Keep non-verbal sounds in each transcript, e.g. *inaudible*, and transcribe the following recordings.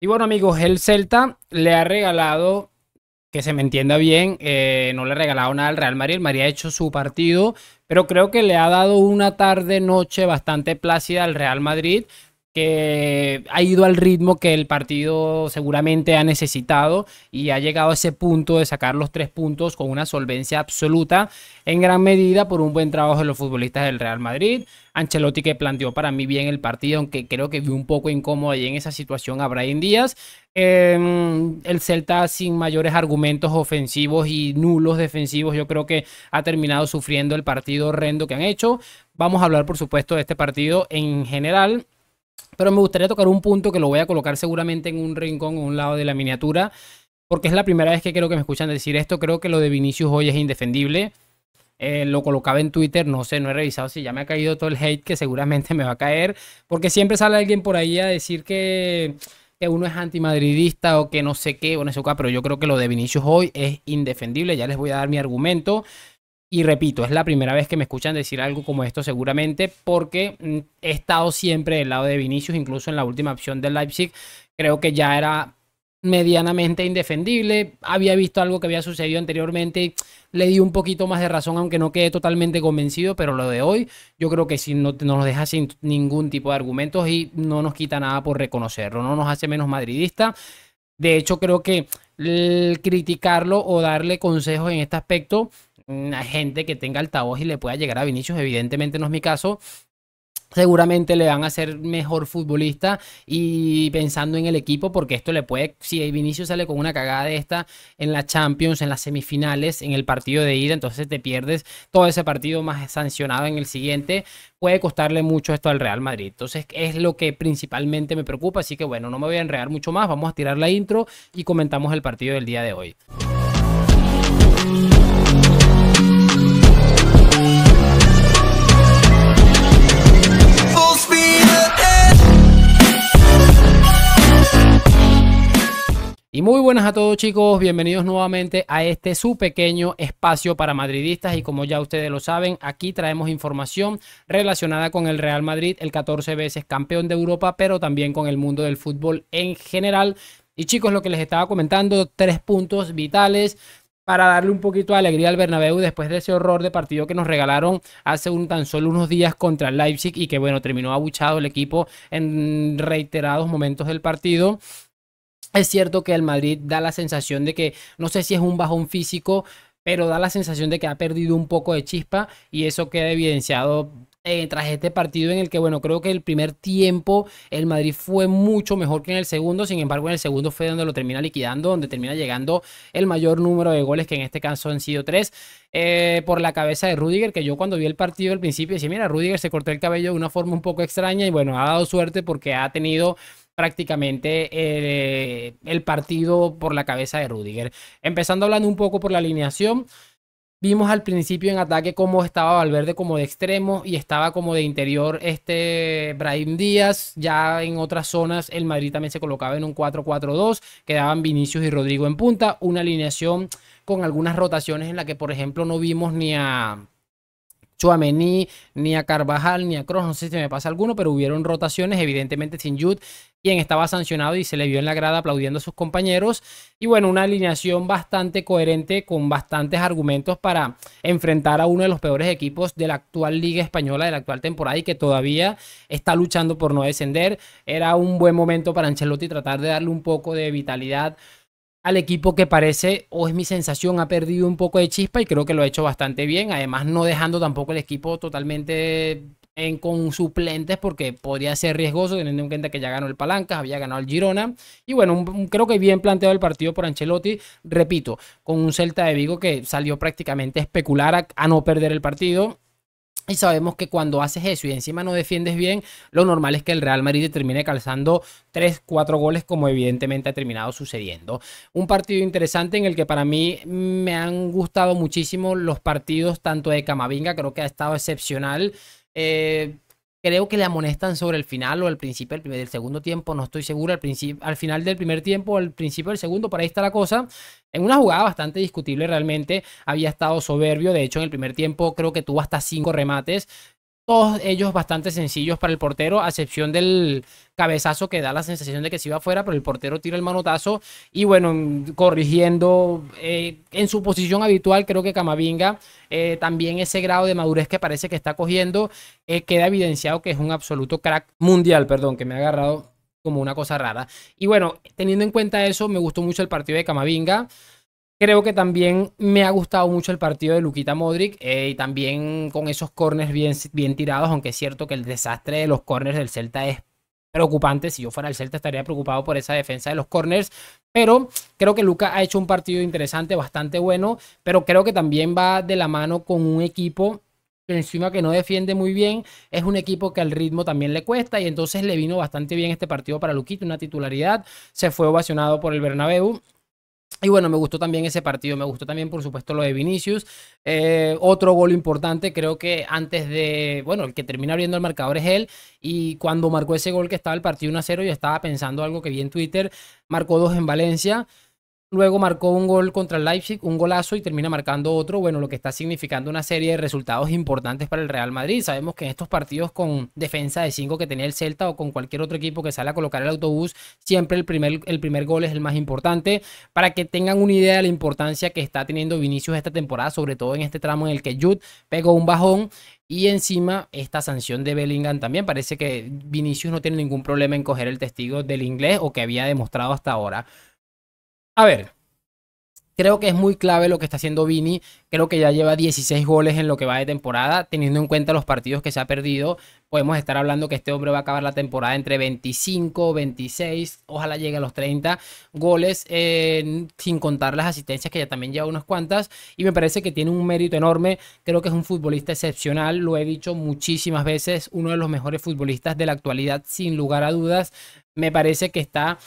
Y bueno, amigos, el Celta le ha regalado, que se me entienda bien, eh, no le ha regalado nada al Real Madrid. El Madrid ha hecho su partido, pero creo que le ha dado una tarde-noche bastante plácida al Real Madrid que ha ido al ritmo que el partido seguramente ha necesitado y ha llegado a ese punto de sacar los tres puntos con una solvencia absoluta, en gran medida por un buen trabajo de los futbolistas del Real Madrid. Ancelotti que planteó para mí bien el partido, aunque creo que vi un poco incómodo ahí en esa situación a Brian Díaz. Em, el Celta sin mayores argumentos ofensivos y nulos defensivos, yo creo que ha terminado sufriendo el partido horrendo que han hecho. Vamos a hablar, por supuesto, de este partido en general pero me gustaría tocar un punto que lo voy a colocar seguramente en un rincón o un lado de la miniatura, porque es la primera vez que creo que me escuchan decir esto. Creo que lo de Vinicius hoy es indefendible. Eh, lo colocaba en Twitter, no sé, no he revisado si ya me ha caído todo el hate que seguramente *laughs* me va a caer, porque siempre sale alguien por ahí a decir que, que uno es antimadridista o que no sé qué, o no sé qué, pero yo creo que lo de Vinicius hoy es indefendible, ya les voy a dar mi argumento. Y repito, es la primera vez que me escuchan decir algo como esto seguramente porque mm, he estado siempre del lado de Vinicius, incluso en la última opción del Leipzig, creo que ya era medianamente indefendible, había visto algo que había sucedido anteriormente, le di un poquito más de razón aunque no quedé totalmente convencido, pero lo de hoy yo creo que si no, nos deja sin ningún tipo de argumentos y no nos quita nada por reconocerlo, no nos hace menos madridista. De hecho creo que criticarlo o darle consejos en este aspecto una gente que tenga altavoz y le pueda llegar a Vinicius. Evidentemente no es mi caso. Seguramente le van a ser mejor futbolista y pensando en el equipo, porque esto le puede, si Vinicius sale con una cagada de esta en la Champions, en las semifinales, en el partido de ida, entonces te pierdes todo ese partido más sancionado en el siguiente, puede costarle mucho esto al Real Madrid. Entonces es lo que principalmente me preocupa, así que bueno, no me voy a enredar mucho más, vamos a tirar la intro y comentamos el partido del día de hoy. Y muy buenas a todos chicos, bienvenidos nuevamente a este su pequeño espacio para madridistas y como ya ustedes lo saben, aquí traemos información relacionada con el Real Madrid, el 14 veces campeón de Europa, pero también con el mundo del fútbol en general. Y chicos, lo que les estaba comentando, tres puntos vitales para darle un poquito de alegría al Bernabéu después de ese horror de partido que nos regalaron hace un, tan solo unos días contra el Leipzig y que bueno, terminó abuchado el equipo en reiterados momentos del partido. Es cierto que el Madrid da la sensación de que, no sé si es un bajón físico, pero da la sensación de que ha perdido un poco de chispa y eso queda evidenciado eh, tras este partido en el que, bueno, creo que el primer tiempo el Madrid fue mucho mejor que en el segundo, sin embargo en el segundo fue donde lo termina liquidando, donde termina llegando el mayor número de goles, que en este caso han sido tres, eh, por la cabeza de Rudiger, que yo cuando vi el partido al principio decía, mira, Rudiger se cortó el cabello de una forma un poco extraña y bueno, ha dado suerte porque ha tenido prácticamente eh, el partido por la cabeza de Rudiger. Empezando hablando un poco por la alineación, Vimos al principio en ataque cómo estaba Valverde como de extremo y estaba como de interior este Brahim Díaz. Ya en otras zonas el Madrid también se colocaba en un 4-4-2. Quedaban Vinicius y Rodrigo en punta. Una alineación con algunas rotaciones en la que por ejemplo no vimos ni a Chuamení, ni a Carvajal, ni a Cross, no sé si me pasa alguno, pero hubieron rotaciones, evidentemente sin Jude, quien estaba sancionado y se le vio en la grada aplaudiendo a sus compañeros. Y bueno, una alineación bastante coherente con bastantes argumentos para enfrentar a uno de los peores equipos de la actual Liga Española, de la actual temporada y que todavía está luchando por no descender. Era un buen momento para Ancelotti tratar de darle un poco de vitalidad al equipo que parece, o es mi sensación, ha perdido un poco de chispa y creo que lo ha hecho bastante bien. Además, no dejando tampoco el equipo totalmente en, con suplentes porque podría ser riesgoso teniendo en cuenta que ya ganó el Palancas, había ganado el Girona. Y bueno, creo que bien planteado el partido por Ancelotti, repito, con un Celta de Vigo que salió prácticamente a especular a no perder el partido y sabemos que cuando haces eso y encima no defiendes bien, lo normal es que el Real Madrid termine calzando 3, 4 goles como evidentemente ha terminado sucediendo. Un partido interesante en el que para mí me han gustado muchísimo los partidos tanto de Camavinga, creo que ha estado excepcional. Eh, Creo que le amonestan sobre el final o el principio del, primer, segundo tiempo, no estoy seguro, al, al final del primer tiempo o al principio del segundo, por ahí está la cosa. En una jugada bastante discutible realmente, había estado soberbio, de hecho en el primer tiempo creo que tuvo hasta cinco remates, todos ellos bastante sencillos para el portero, a excepción del cabezazo que da la sensación de que se iba afuera, pero el portero tira el manotazo y bueno, corrigiendo eh, en su posición habitual, creo que Camavinga eh, también ese grado de madurez que parece que está cogiendo, eh, queda evidenciado que es un absoluto crack mundial, perdón, que me ha agarrado como una cosa rara. Y bueno, teniendo en cuenta eso, me gustó mucho el partido de Camavinga. Creo que también me ha gustado mucho el partido de Luquita Modric eh, y también con esos corners bien, bien tirados, aunque es cierto que el desastre de los corners del Celta es preocupante. Si yo fuera el Celta estaría preocupado por esa defensa de los corners. Pero creo que Luca ha hecho un partido interesante, bastante bueno, pero creo que también va de la mano con un equipo que encima que no defiende muy bien, es un equipo que al ritmo también le cuesta y entonces le vino bastante bien este partido para Luquita, una titularidad, se fue ovacionado por el Bernabéu y bueno, me gustó también ese partido, me gustó también por supuesto lo de Vinicius. Eh, otro gol importante, creo que antes de, bueno, el que termina abriendo el marcador es él. Y cuando marcó ese gol que estaba el partido 1 a 0, yo estaba pensando algo que vi en Twitter, marcó dos en Valencia. Luego marcó un gol contra el Leipzig, un golazo y termina marcando otro, bueno, lo que está significando una serie de resultados importantes para el Real Madrid. Sabemos que en estos partidos con defensa de 5 que tenía el Celta o con cualquier otro equipo que sale a colocar el autobús, siempre el primer, el primer gol es el más importante. Para que tengan una idea de la importancia que está teniendo Vinicius esta temporada, sobre todo en este tramo en el que Jude pegó un bajón y encima esta sanción de Bellingham también. Parece que Vinicius no tiene ningún problema en coger el testigo del inglés o que había demostrado hasta ahora. A ver, creo que es muy clave lo que está haciendo Vini. Creo que ya lleva 16 goles en lo que va de temporada. Teniendo en cuenta los partidos que se ha perdido, podemos estar hablando que este hombre va a acabar la temporada entre 25, 26, ojalá llegue a los 30 goles, eh, sin contar las asistencias que ya también lleva unas cuantas. Y me parece que tiene un mérito enorme. Creo que es un futbolista excepcional, lo he dicho muchísimas veces, uno de los mejores futbolistas de la actualidad, sin lugar a dudas. Me parece que está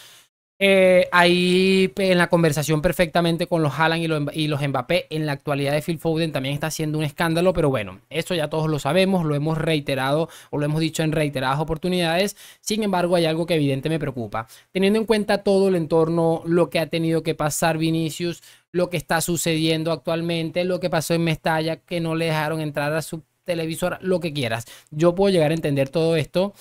eh, ahí en la conversación perfectamente con los Haaland y los, Mbappé. En la actualidad de Phil Foden también está siendo un escándalo, pero bueno, eso ya todos lo sabemos, lo hemos reiterado o lo hemos dicho en reiteradas oportunidades. Sin embargo, hay algo que evidentemente me preocupa. Teniendo en cuenta todo el entorno, lo que ha tenido que pasar Vinicius, lo que está sucediendo actualmente, lo que pasó en Mestalla, que no le dejaron entrar a su televisor, lo que quieras. Yo puedo llegar a entender todo esto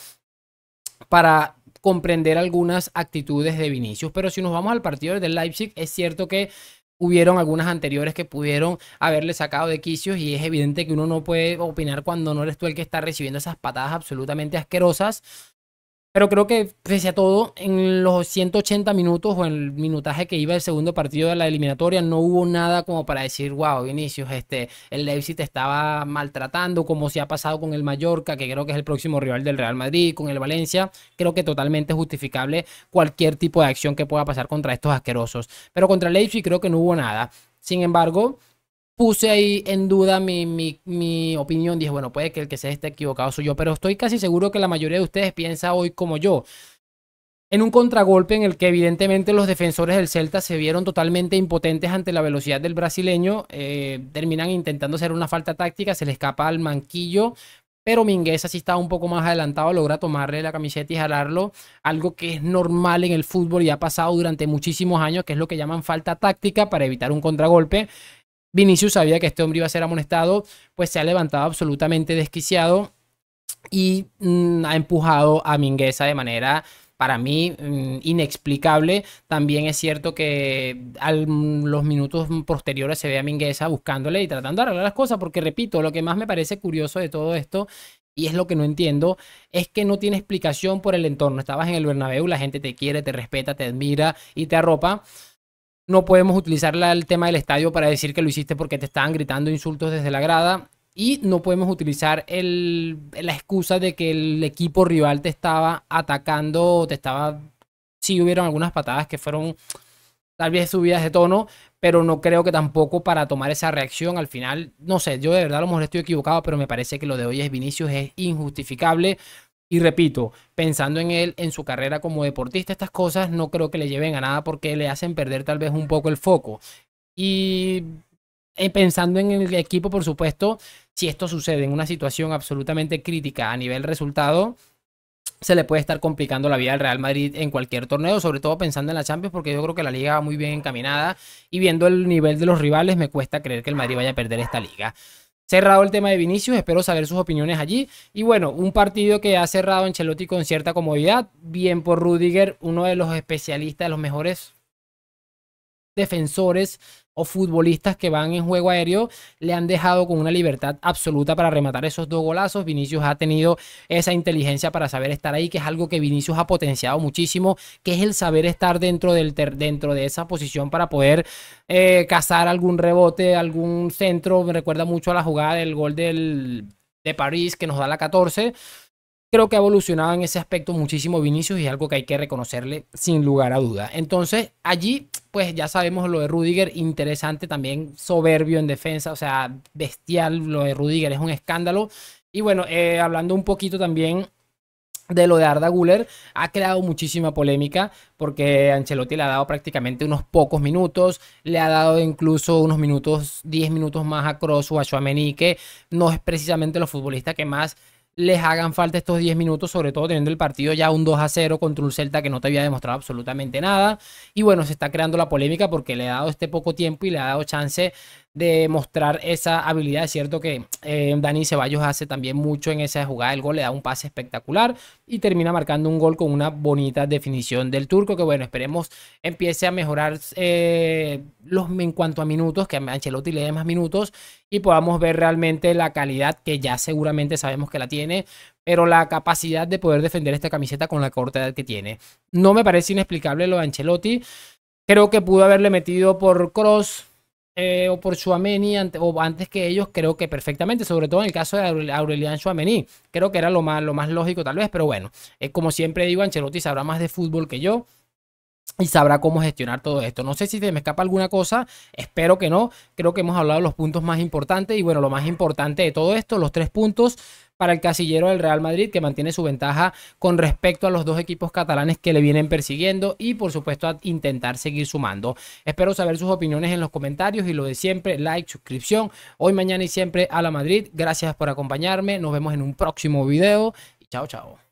para comprender algunas actitudes de Vinicius. Pero si nos vamos al partido del Leipzig, es cierto que hubieron algunas anteriores que pudieron haberle sacado de quicios y es evidente que uno no puede opinar cuando no eres tú el que está recibiendo esas patadas absolutamente asquerosas. Pero creo que, pese a todo, en los 180 minutos o en el minutaje que iba el segundo partido de la eliminatoria, no hubo nada como para decir, wow, Vinicius, este, el Leipzig te estaba maltratando, como se ha pasado con el Mallorca, que creo que es el próximo rival del Real Madrid, con el Valencia. Creo que totalmente justificable cualquier tipo de acción que pueda pasar contra estos asquerosos. Pero contra el Leipzig creo que no hubo nada. Sin embargo, puse ahí en duda mi, opinión. Dije, bueno, puede que el que se esté equivocado soy yo, pero estoy casi seguro que la mayoría de ustedes piensa hoy como yo. En un contragolpe en el que evidentemente los defensores del Celta se vieron totalmente impotentes ante la velocidad del brasileño, eh, terminan intentando hacer una falta táctica, se le escapa al manquillo, pero Mingueza así estaba un poco más adelantado, logra tomarle la camiseta y jalarlo, algo que es normal en el fútbol y ha pasado durante muchísimos años, que es lo que llaman falta táctica para evitar un contragolpe. Vinicius sabía que este hombre iba a ser amonestado, pues se ha levantado absolutamente desquiciado y mm, ha empujado a Mingueza de manera para mí mm, inexplicable. También es cierto que a mm, los minutos posteriores se ve a Mingueza buscándole y tratando de arreglar las cosas, porque repito, lo que más me parece curioso de todo esto y es lo que no entiendo, es que no tiene explicación por el entorno. Estabas en el Bernabéu, la gente te quiere, te respeta, te admira y te arropa. No podemos utilizar el tema del estadio para decir que lo hiciste porque te estaban gritando insultos desde la grada. Y no podemos utilizar la excusa de que el equipo rival te estaba atacando o te estaba... Sí hubieron algunas patadas que fueron tal vez subidas de tono, pero no creo que tampoco para tomar esa reacción al final, no sé, yo de verdad a lo mejor estoy equivocado, pero me parece que lo de hoy es Vinicius es injustificable. Y repito, pensando en él, en su carrera como deportista, estas cosas no creo que le lleven a nada porque le hacen perder tal vez un poco el foco. Y eh, pensando en el equipo, por supuesto, si esto sucede en una situación absolutamente crítica a nivel resultado, se le puede estar complicando la vida al Real Madrid en cualquier torneo, sobre todo pensando en la Champions, porque yo creo que la liga va muy bien encaminada y viendo el nivel de los rivales me cuesta creer que el Madrid vaya a perder esta liga cerrado el tema de Vinicius, espero saber sus opiniones allí. Y bueno, un partido que ha cerrado en Chelotti con cierta comodidad, bien por Rudiger, uno de los especialistas, de los mejores defensores o futbolistas que van en juego aéreo le han dejado con una libertad absoluta para rematar esos dos golazos. Vinicius ha tenido esa inteligencia para saber estar ahí, que es algo que Vinicius ha potenciado muchísimo, que es el saber estar dentro, del dentro de esa posición para poder eh, cazar algún rebote, algún centro. Me recuerda mucho a la jugada del gol del, de París que nos da la 14. Creo que ha evolucionado en ese aspecto muchísimo Vinicius y es algo que hay que reconocerle sin lugar a duda. Entonces, allí pues ya sabemos lo de Rudiger, interesante también, soberbio en defensa, o sea, bestial lo de Rudiger, es un escándalo. Y bueno, eh, hablando un poquito también de lo de Arda Guller ha creado muchísima polémica porque Ancelotti le ha dado prácticamente unos pocos minutos, le ha dado incluso unos minutos, 10 minutos más a Cross o a Chouameni, que no es precisamente los futbolistas que más les hagan falta estos 10 minutos, sobre todo teniendo el partido ya un 2 a 0 contra un Celta que no te había demostrado absolutamente nada. Y bueno, se está creando la polémica porque le ha dado este poco tiempo y le ha dado chance de mostrar esa habilidad. Es cierto que eh, Dani Ceballos hace también mucho en esa jugada el gol, le da un pase espectacular y termina marcando un gol con una bonita definición del turco, que bueno, esperemos empiece a mejorar eh, los, en cuanto a minutos, que a Ancelotti le dé más minutos y podamos ver realmente la calidad que ya seguramente sabemos que la tiene, pero la capacidad de poder defender esta camiseta con la corta edad que tiene. No me parece inexplicable lo de Ancelotti. Creo que pudo haberle metido por cross, eh, o por Chouameni o antes que ellos, creo que perfectamente, sobre todo en el caso de Aurelian creo que era lo más, lo más lógico tal vez, pero bueno, eh, como siempre digo, Ancelotti sabrá más de fútbol que yo y sabrá cómo gestionar todo esto. No sé si se me escapa alguna cosa, espero que no, creo que hemos hablado de los puntos más importantes y bueno, lo más importante de todo esto, los tres puntos para el casillero del Real Madrid, que mantiene su ventaja con respecto a los dos equipos catalanes que le vienen persiguiendo y por supuesto a intentar seguir sumando. Espero saber sus opiniones en los comentarios y lo de siempre, like, suscripción, hoy, mañana y siempre a la Madrid. Gracias por acompañarme, nos vemos en un próximo video y chao, chao.